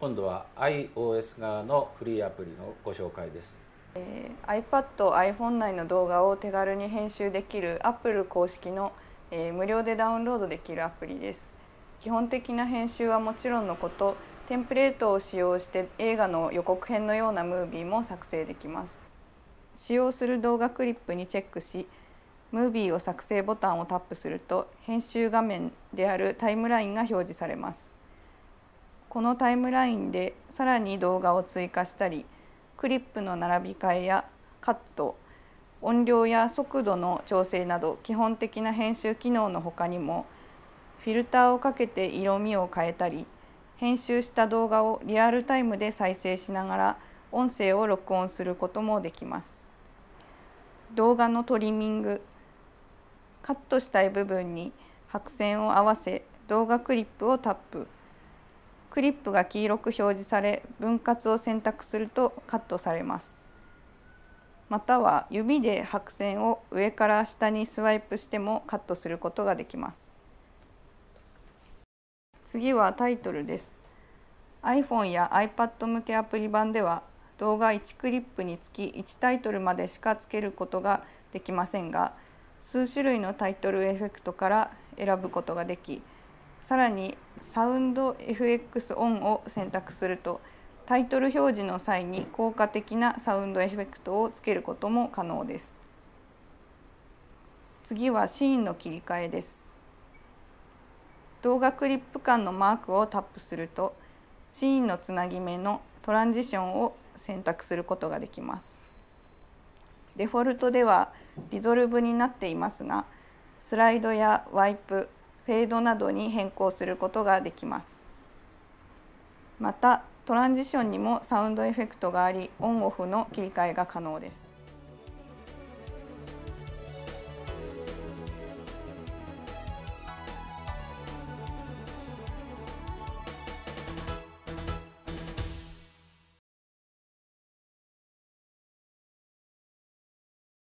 今度は iOS 側のフリーアプリのご紹介です。えー、iPad、iPhone 内の動画を手軽に編集できる Apple 公式の、えー、無料でダウンロードできるアプリです。基本的な編集はもちろんのこと、テンプレートを使用して映画の予告編のようなムービーも作成できます。使用する動画クリップにチェックし、ムービーを作成ボタンをタップすると編集画面であるタイムラインが表示されます。このタイムラインでさらに動画を追加したりクリップの並び替えやカット音量や速度の調整など基本的な編集機能の他にもフィルターをかけて色味を変えたり編集した動画をリアルタイムで再生しながら音声を録音することもできます。動画のトリミングカットしたい部分に白線を合わせ動画クリップをタップクリップが黄色く表示され分割を選択するとカットされますまたは指で白線を上から下にスワイプしてもカットすることができます次はタイトルです iPhone や iPad 向けアプリ版では動画1クリップにつき1タイトルまでしかつけることができませんが数種類のタイトルエフェクトから選ぶことができさらにサウンド FX オンを選択するとタイトル表示の際に効果的なサウンドエフェクトをつけることも可能です次はシーンの切り替えです動画クリップ間のマークをタップするとシーンのつなぎ目のトランジションを選択することができますデフォルトではリゾルブになっていますがスライドやワイプフェードなどに変更することができますまたトランジションにもサウンドエフェクトがありオンオフの切り替えが可能です